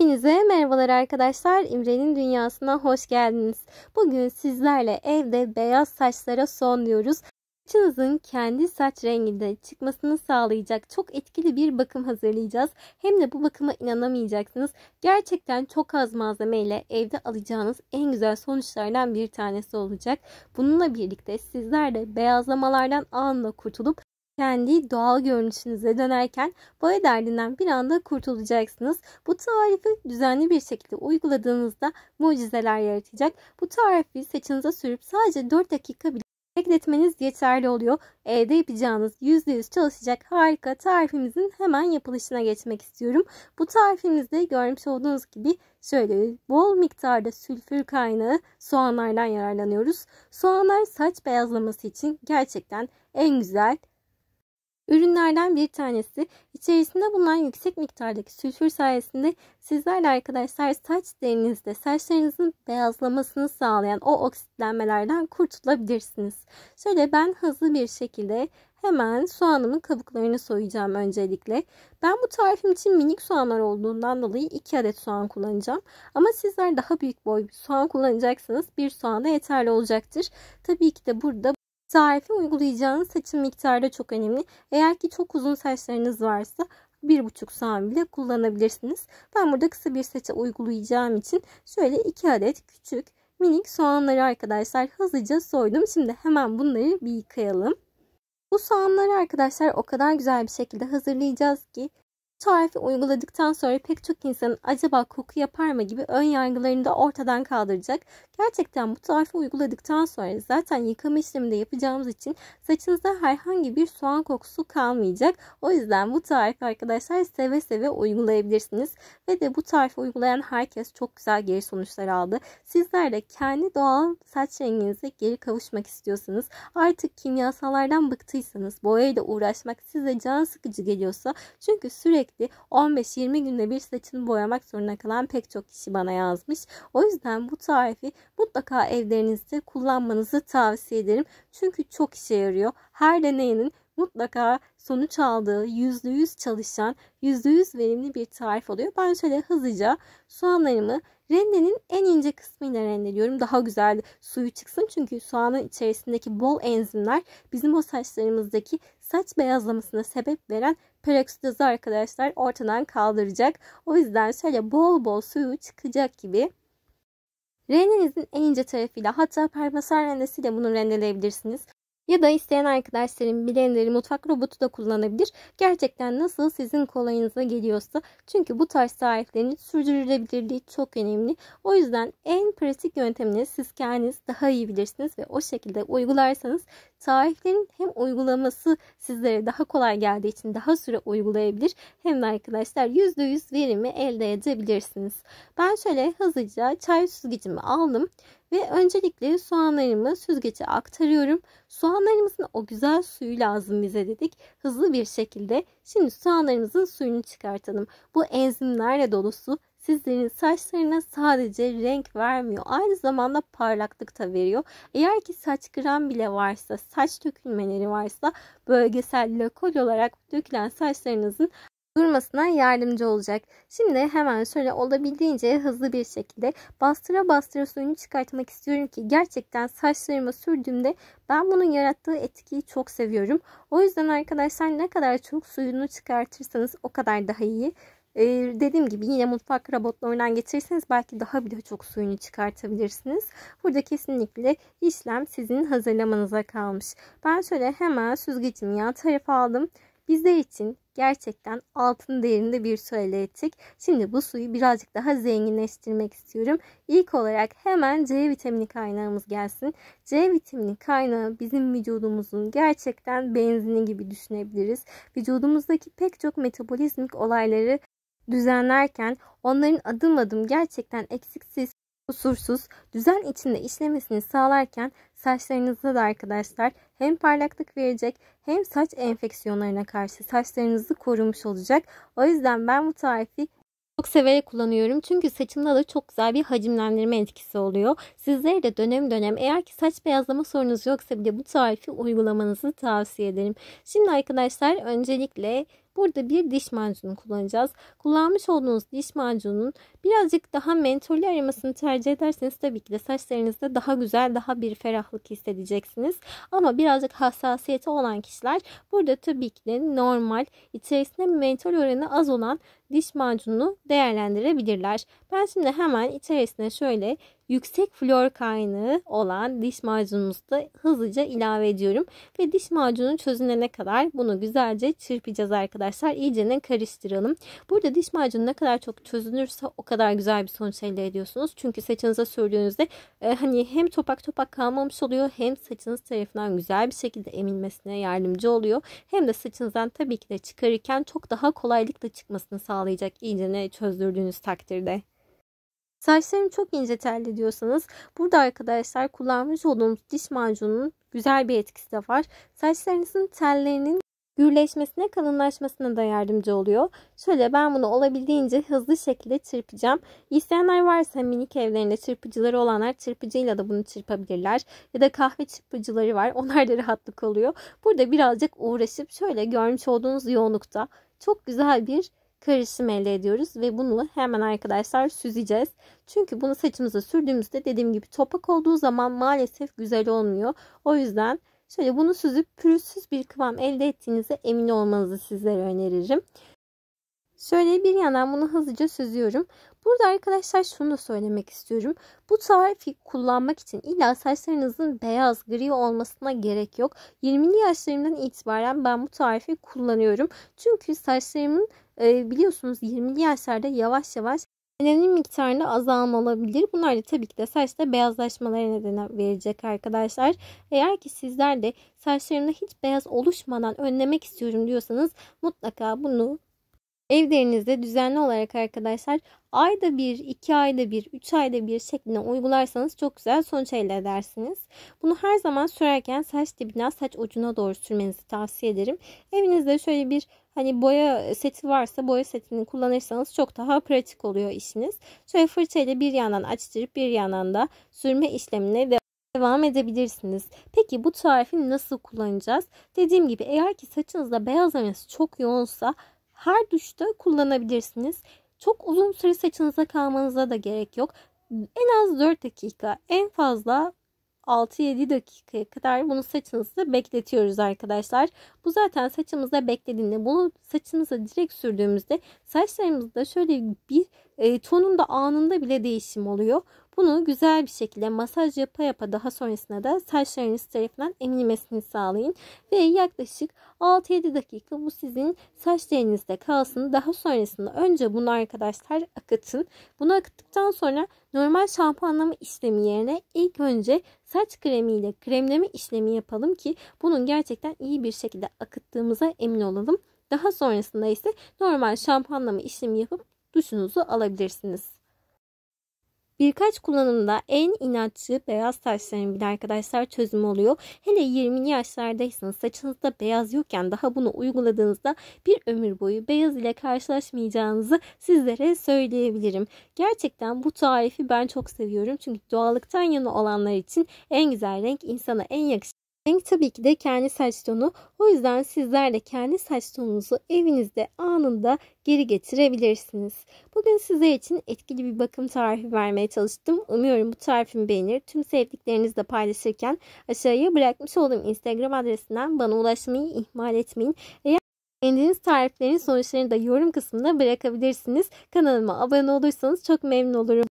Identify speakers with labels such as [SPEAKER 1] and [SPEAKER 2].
[SPEAKER 1] Hepinize merhabalar arkadaşlar. İmre'nin dünyasına hoş geldiniz. Bugün sizlerle evde beyaz saçlara son diyoruz. Saçınızın kendi saç renginde çıkmasını sağlayacak çok etkili bir bakım hazırlayacağız. Hem de bu bakıma inanamayacaksınız. Gerçekten çok az malzeme ile evde alacağınız en güzel sonuçlardan bir tanesi olacak. Bununla birlikte sizler de beyazlamalardan anla kurtulup kendi doğal görünüşünüze dönerken boya derdinden bir anda kurtulacaksınız. Bu tarifi düzenli bir şekilde uyguladığınızda mucizeler yaratacak. Bu tarifi saçınıza sürüp sadece 4 dakika bile bekletmeniz yeterli oluyor. Evde yapacağınız %100 çalışacak harika tarifimizin hemen yapılışına geçmek istiyorum. Bu tarifimizde görmüş olduğunuz gibi şöyle bol miktarda sülfür kaynağı soğanlardan yararlanıyoruz. Soğanlar saç beyazlaması için gerçekten en güzel Ürünlerden bir tanesi içerisinde bulunan yüksek miktardaki sülfür sayesinde sizlerle arkadaşlar saç derinizde saçlarınızın beyazlamasını sağlayan o oksitlenmelerden kurtulabilirsiniz. Şöyle ben hızlı bir şekilde Hemen soğanımın kabuklarını soyacağım öncelikle. Ben bu tarifim için minik soğanlar olduğundan dolayı 2 adet soğan kullanacağım. Ama sizler daha büyük boy bir soğan kullanacaksanız bir soğan da yeterli olacaktır. Tabii ki de burada Tarifi uygulayacağınız saçın miktarı da çok önemli. Eğer ki çok uzun saçlarınız varsa 1,5 sağım bile kullanabilirsiniz. Ben burada kısa bir saça uygulayacağım için şöyle 2 adet küçük minik soğanları arkadaşlar hızlıca soydum. Şimdi hemen bunları bir yıkayalım. Bu soğanları arkadaşlar o kadar güzel bir şekilde hazırlayacağız ki tarifi uyguladıktan sonra pek çok insanın acaba koku yapar mı gibi ön yargılarını da ortadan kaldıracak. Gerçekten bu tarifi uyguladıktan sonra zaten yıkama de yapacağımız için saçınızda herhangi bir soğan kokusu kalmayacak. O yüzden bu tarifi arkadaşlar seve seve uygulayabilirsiniz. Ve de bu tarifi uygulayan herkes çok güzel geri sonuçlar aldı. Sizler de kendi doğal saç renginize geri kavuşmak istiyorsanız artık kimyasallardan bıktıysanız boyayla uğraşmak size can sıkıcı geliyorsa çünkü sürekli 15-20 günde bir saçını boyamak zorunda kalan pek çok kişi bana yazmış. O yüzden bu tarifi mutlaka evlerinizde kullanmanızı tavsiye ederim. Çünkü çok işe yarıyor. Her deneyinin mutlaka sonuç aldığı %100 çalışan, %100 verimli bir tarif oluyor. Ben şöyle hızlıca soğanlarımı rendenin en ince kısmıyla rendeliyorum. Daha güzel suyu çıksın çünkü soğanın içerisindeki bol enzimler bizim o saçlarımızdaki saç beyazlamasına sebep veren peroksidozu arkadaşlar ortadan kaldıracak. O yüzden şöyle bol bol suyu çıkacak gibi Rendenizin en ince tarafıyla hatta permasar rendesiyle bunu rendeleyebilirsiniz. Ya da isteyen arkadaşlarım bilenleri mutfak robotu da kullanabilir. Gerçekten nasıl sizin kolayınıza geliyorsa. Çünkü bu tarz tariflerin sürdürülebilirliği çok önemli. O yüzden en pratik yöntemini siz kendiniz daha iyi bilirsiniz ve o şekilde uygularsanız tariflerin hem uygulaması sizlere daha kolay geldiği için daha süre uygulayabilir hem de arkadaşlar %100 verimi elde edebilirsiniz. Ben şöyle hızlıca çay süzgecimi aldım. Ve öncelikle soğanlarımı süzgece aktarıyorum. Soğanlarımızın o güzel suyu lazım bize dedik. Hızlı bir şekilde şimdi soğanlarımızın suyunu çıkartalım. Bu enzimlerle dolu su sizlerin saçlarına sadece renk vermiyor. Aynı zamanda parlaklık da veriyor. Eğer ki saç krem bile varsa, saç dökülmeleri varsa bölgesel lakol olarak dökülen saçlarınızın durmasına yardımcı olacak. Şimdi hemen şöyle olabildiğince hızlı bir şekilde bastıra bastıra suyunu çıkartmak istiyorum ki gerçekten saçlarıma sürdüğümde ben bunun yarattığı etkiyi çok seviyorum. O yüzden arkadaşlar ne kadar çok suyunu çıkartırsanız o kadar daha iyi. Ee, dediğim gibi yine mutfak robotlarından geçirirseniz belki daha bile çok suyunu çıkartabilirsiniz. Burada kesinlikle işlem sizin hazırlamanıza kalmış. Ben şöyle hemen süzgecimi yan tarafa aldım. Bizler için gerçekten altın değerinde bir su elde ettik. Şimdi bu suyu birazcık daha zenginleştirmek istiyorum. İlk olarak hemen C vitamini kaynağımız gelsin. C vitamini kaynağı bizim vücudumuzun gerçekten benzini gibi düşünebiliriz. Vücudumuzdaki pek çok metabolizmik olayları düzenlerken onların adım adım gerçekten eksiksiz kusursuz, düzen içinde işlemesini sağlarken saçlarınızda da arkadaşlar hem parlaklık verecek hem saç enfeksiyonlarına karşı saçlarınızı korumuş olacak. O yüzden ben bu tarifi çok severek kullanıyorum. Çünkü saçımda da çok güzel bir hacimlendirme etkisi oluyor. Sizlere de dönem dönem eğer ki saç beyazlama sorunuz yoksa bile bu tarifi uygulamanızı tavsiye ederim. Şimdi arkadaşlar öncelikle Burada bir diş macunu kullanacağız. Kullanmış olduğunuz diş macunun birazcık daha mentolü aromasını tercih ederseniz tabii ki de saçlarınızda daha güzel, daha bir ferahlık hissedeceksiniz. Ama birazcık hassasiyeti olan kişiler burada tabii ki de normal, içerisinde mentol oranı az olan diş macununu değerlendirebilirler. Ben şimdi hemen içerisine şöyle yüksek flor kaynağı olan diş macunumuzu da hızlıca ilave ediyorum. Ve diş macunu çözünene kadar bunu güzelce çırpacağız arkadaşlar. İyicene karıştıralım. Burada diş macunu ne kadar çok çözünürse o kadar güzel bir sonuç elde ediyorsunuz. Çünkü saçınıza sürdüğünüzde e, hani hem topak topak kalmamış oluyor hem saçınız tarafından güzel bir şekilde emilmesine yardımcı oluyor. Hem de saçınızdan tabii ki de çıkarırken çok daha kolaylıkla çıkmasını sağlayacak iyicene çözdürdüğünüz takdirde. Saçlarım çok ince telli diyorsanız burada arkadaşlar kullanmış olduğunuz diş macununun güzel bir etkisi de var. Saçlarınızın tellerinin gürleşmesine, kalınlaşmasına da yardımcı oluyor. Şöyle ben bunu olabildiğince hızlı şekilde çırpacağım. İsteyenler varsa minik evlerinde çırpıcıları olanlar çırpıcıyla da bunu çırpabilirler. Ya da kahve çırpıcıları var. Onlar da rahatlık oluyor. Burada birazcık uğraşıp şöyle görmüş olduğunuz yoğunlukta çok güzel bir karışım elde ediyoruz ve bunu hemen arkadaşlar süzeceğiz. Çünkü bunu saçımıza sürdüğümüzde dediğim gibi topak olduğu zaman maalesef güzel olmuyor. O yüzden şöyle bunu süzüp pürüzsüz bir kıvam elde ettiğinize emin olmanızı sizlere öneririm. Şöyle bir yandan bunu hızlıca süzüyorum. Burada arkadaşlar şunu da söylemek istiyorum. Bu tarifi kullanmak için illa saçlarınızın beyaz, gri olmasına gerek yok. 20'li yaşlarımdan itibaren ben bu tarifi kullanıyorum. Çünkü saçlarımın e, biliyorsunuz 20'li yaşlarda yavaş yavaş önemli miktarda azalma olabilir. Bunlar da tabii ki de saçta beyazlaşmalara neden verecek arkadaşlar. Eğer ki sizler de saçlarımda hiç beyaz oluşmadan önlemek istiyorum diyorsanız mutlaka bunu evlerinizde düzenli olarak arkadaşlar ayda bir, iki ayda bir, üç ayda bir şeklinde uygularsanız çok güzel sonuç elde edersiniz. Bunu her zaman sürerken saç dibine, saç ucuna doğru sürmenizi tavsiye ederim. Evinizde şöyle bir Hani boya seti varsa boya setini kullanırsanız çok daha pratik oluyor işiniz. Şöyle fırçayla bir yandan açtırıp bir yandan da sürme işlemine devam devam edebilirsiniz. Peki bu tarifi nasıl kullanacağız? Dediğim gibi eğer ki saçınızda beyaz aranası çok yoğunsa her duşta kullanabilirsiniz. Çok uzun süre saçınıza kalmanıza da gerek yok. En az 4 dakika, en fazla 6-7 dakikaya kadar bunu saçınızda bekletiyoruz arkadaşlar. Bu zaten saçımızda beklediğinde bunu saçımıza direkt sürdüğümüzde saçlarımızda şöyle bir e, tonunda anında bile değişim oluyor. Bunu güzel bir şekilde masaj yapa yapa daha sonrasında da saçlarınız tarafından emilmesini sağlayın. Ve yaklaşık 6-7 dakika bu sizin saç kalsın. Daha sonrasında önce bunu arkadaşlar akıtın. Bunu akıttıktan sonra normal şampuanlama işlemi yerine ilk önce saç kremiyle kremleme işlemi yapalım ki bunun gerçekten iyi bir şekilde akıttığımıza emin olalım. Daha sonrasında ise normal şampuanlama işlemi yapıp duşunuzu alabilirsiniz. Birkaç kullanımda en inatçı beyaz taşların bile arkadaşlar çözümü oluyor. Hele 20'li yaşlardaysanız saçınızda beyaz yokken daha bunu uyguladığınızda bir ömür boyu beyaz ile karşılaşmayacağınızı sizlere söyleyebilirim. Gerçekten bu tarifi ben çok seviyorum. Çünkü doğallıktan yana olanlar için en güzel renk insana en yakışır. Renk tabii ki de kendi saç tonu. O yüzden sizler de kendi saç tonunuzu evinizde anında geri getirebilirsiniz. Bugün size için etkili bir bakım tarifi vermeye çalıştım. Umuyorum bu tarifimi beğenir. Tüm sevdiklerinizle paylaşırken aşağıya bırakmış olduğum Instagram adresinden bana ulaşmayı ihmal etmeyin. Eğer Beğendiğiniz tariflerin sonuçlarını da yorum kısmında bırakabilirsiniz. Kanalıma abone olursanız çok memnun olurum.